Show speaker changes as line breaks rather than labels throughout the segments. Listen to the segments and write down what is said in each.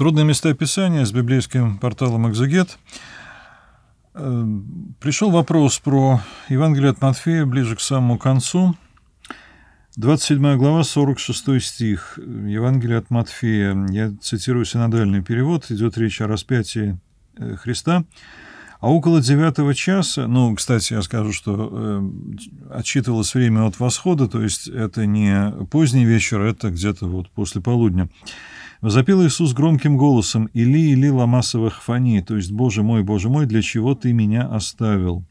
Трудные места описания с библейским порталом «Экзегет». Э, пришел вопрос про Евангелие от Матфея ближе к самому концу. 27 глава, 46 стих. Евангелие от Матфея. Я цитирую синодальный перевод. Идет речь о распятии э, Христа. А около девятого часа, ну, кстати, я скажу, что э, отсчитывалось время от восхода, то есть это не поздний вечер, это где-то вот после полудня. Запел Иисус громким голосом «Или, или ламасовых фани», то есть «Боже мой, Боже мой, для чего ты меня оставил?»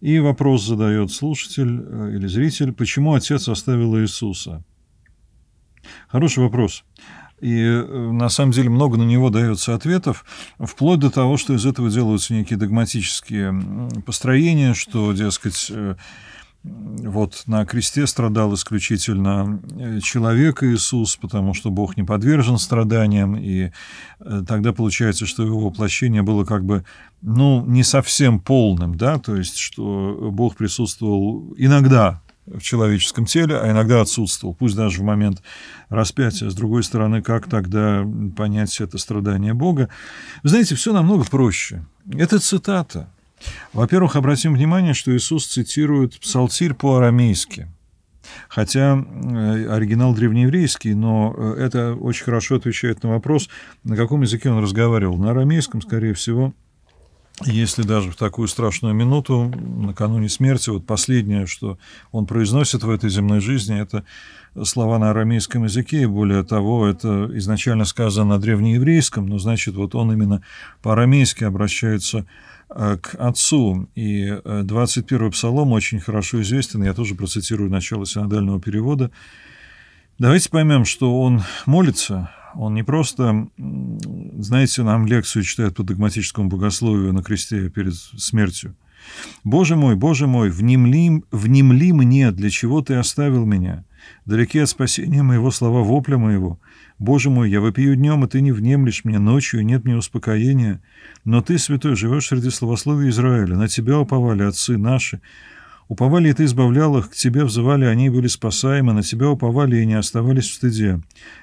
И вопрос задает слушатель э, или зритель, почему Отец оставил Иисуса? Хороший вопрос. И э, на самом деле много на него дается ответов, вплоть до того, что из этого делаются некие догматические построения, что, дескать, э, вот на кресте страдал исключительно э, человек Иисус, потому что Бог не подвержен страданиям, и э, тогда получается, что его воплощение было как бы, ну, не совсем полным, да, то есть, что Бог присутствовал иногда в человеческом теле, а иногда отсутствовал, пусть даже в момент распятия. С другой стороны, как тогда понять это страдание Бога? Вы знаете, все намного проще. Это цитата – во-первых, обратим внимание, что Иисус цитирует Псалтирь по-арамейски. Хотя э, оригинал древнееврейский, но э, это очень хорошо отвечает на вопрос, на каком языке он разговаривал. На арамейском, скорее всего, если даже в такую страшную минуту, накануне смерти, вот последнее, что он произносит в этой земной жизни, это слова на арамейском языке, и более того, это изначально сказано на древнееврейском, но значит, вот он именно по-арамейски обращается к Э, к отцу. И 21-й э, псалом очень хорошо известен, я тоже процитирую начало синодального перевода. Давайте поймем, что он молится, он не просто, знаете, нам лекцию читает по догматическому богословию на кресте перед смертью – Боже мой, Боже мой, внемли, внемли мне, для чего ты оставил меня? Далеки от спасения моего слова вопля моего. Боже мой, я вопию днем, и ты не внемлешь мне ночью, и нет мне успокоения. Но ты, святой, живешь среди словословия Израиля, на тебя уповали отцы наши, Уповали, и ты избавлял их, к тебе взывали, они были спасаемы, на тебя уповали и не оставались в стыде.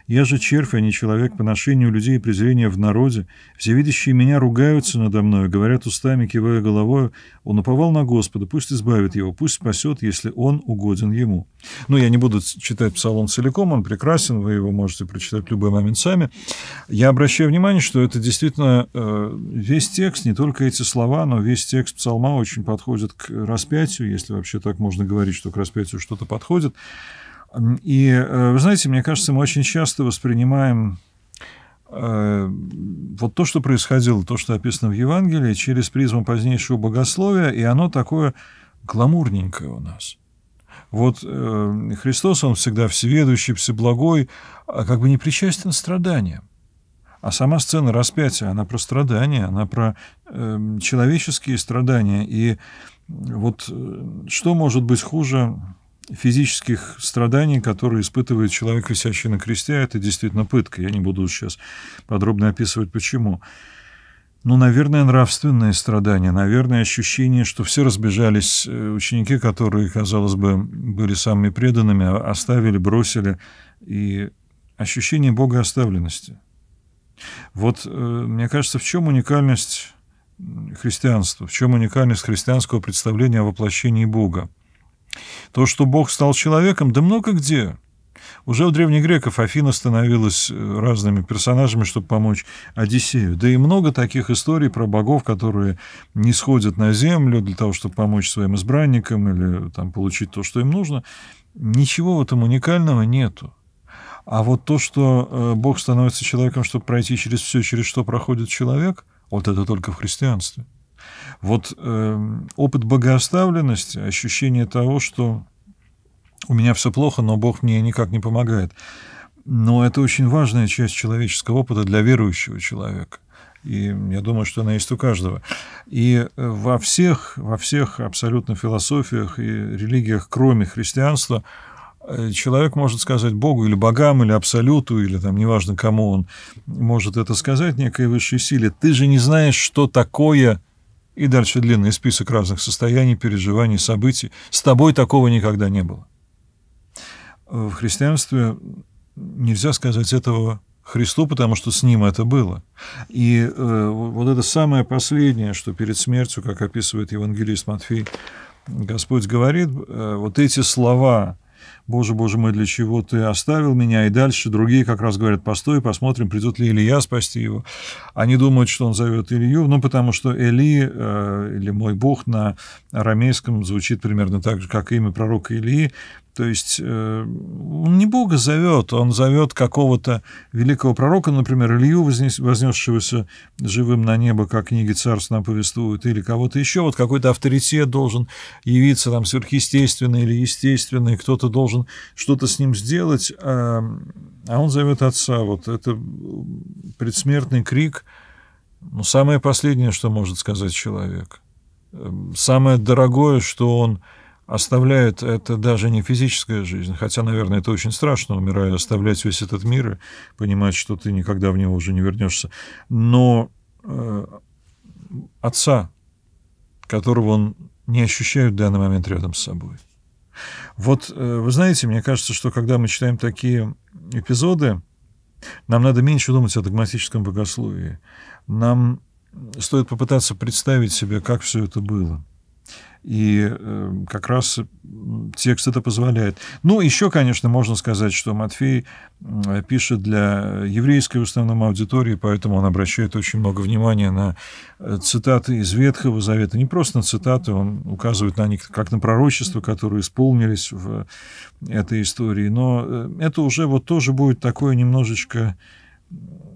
Я же червь, а не человек по ношению людей и презрения в народе. Всевидящие меня ругаются надо мною, говорят устами, кивая головой, Он уповал на Господа, пусть избавит его, пусть спасет, если он угоден ему». Ну, я не буду читать псалом целиком, он прекрасен, вы его можете прочитать в любой момент сами. Я обращаю внимание, что это действительно э, весь текст, не только эти слова, но весь текст псалма очень подходит к распятию, если вообще так можно говорить, что к распятию что-то подходит. И, э, вы знаете, мне кажется, мы очень часто воспринимаем э, вот то, что происходило, то, что описано в Евангелии, через призму позднейшего богословия, и оно такое гламурненькое у нас. Вот э, Христос, Он всегда всеведущий, всеблагой, а как бы не причастен страданиям. А сама сцена распятия, она про страдания, она про э, человеческие страдания. И вот э, что может быть хуже физических страданий, которые испытывает человек, висящий на кресте, это действительно пытка. Я не буду сейчас подробно описывать, почему. Ну, наверное, нравственные страдания, наверное, ощущение, что все разбежались э, ученики, которые, казалось бы, были самыми преданными, а оставили, бросили, и ощущение Бога оставленности – вот, э, мне кажется, в чем уникальность христианства, в чем уникальность христианского представления о воплощении Бога. То, что Бог стал человеком, да много где. Уже у древних греков Афина становилась э, разными персонажами, чтобы помочь Одиссею. Да и много таких историй про богов, которые не сходят на землю для того, чтобы помочь своим избранникам или там, получить то, что им нужно. Ничего в этом уникального нету. А вот то, что э, Бог становится человеком, чтобы пройти через все, через что проходит человек, вот это только в христианстве. Вот э, опыт богооставленности, ощущение того, что у меня все плохо, но Бог мне никак не помогает. Но это очень важная часть человеческого опыта для верующего человека. И я думаю, что она есть у каждого. И э, во всех, во всех абсолютно философиях и религиях, кроме христианства, Э, человек может сказать Богу или богам, или абсолюту, или там неважно кому он может это сказать, некой высшей силе, ты же не знаешь, что такое и дальше длинный список разных состояний, переживаний, событий. С тобой такого никогда не было. Э, в христианстве нельзя сказать этого Христу, потому что с ним это было. И э, вот это самое последнее, что перед смертью, как описывает евангелист Матфей, Господь говорит, э, вот эти слова «Боже, боже мой, для чего ты оставил меня?» И дальше другие как раз говорят, «Постой, посмотрим, придет ли Илья спасти его». Они думают, что он зовет Илью, ну, потому что Эли, э, или «Мой Бог» на арамейском звучит примерно так же, как имя пророка Ильи, то есть э, он не Бога зовет, он зовет какого-то великого пророка, например, Илью, вознесшегося живым на небо, как книги царств нам повествуют, или кого-то еще, вот какой-то авторитет должен явиться, там, сверхъестественный или естественный, кто-то должен что-то с ним сделать, а, а он зовет отца. Вот это предсмертный крик, ну, самое последнее, что может сказать человек. Эм, самое дорогое, что он оставляет это даже не физическая жизнь, хотя, наверное, это очень страшно, умирая, оставлять весь этот мир и понимать, что ты никогда в него уже не вернешься. Но э, отца, которого он не ощущает в данный момент рядом с собой. Вот, э, вы знаете, мне кажется, что когда мы читаем такие эпизоды, нам надо меньше думать о догматическом богословии. Нам стоит попытаться представить себе, как все это было – и э, как раз текст это позволяет. Ну, еще, конечно, можно сказать, что Матфей пишет для еврейской в основном аудитории, поэтому он обращает очень много внимания на э, цитаты из Ветхого Завета. Не просто на цитаты, он указывает на них как на пророчества, которые исполнились в этой истории. Но э, это уже вот тоже будет такое немножечко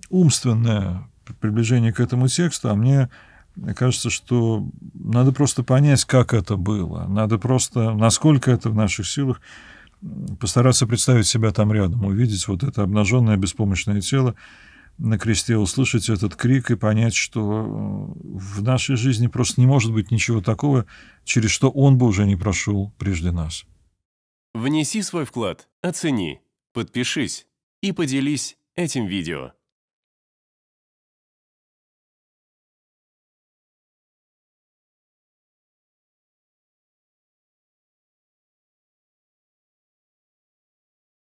умственное приближение к этому тексту, а мне мне кажется, что надо просто понять, как это было. Надо просто, насколько это в наших силах, постараться представить себя там рядом, увидеть вот это обнаженное беспомощное тело на кресте, услышать этот крик и понять, что э, в нашей жизни просто не может быть ничего такого, через что он бы уже не прошел прежде нас. Внеси свой вклад, оцени, подпишись и поделись этим видео.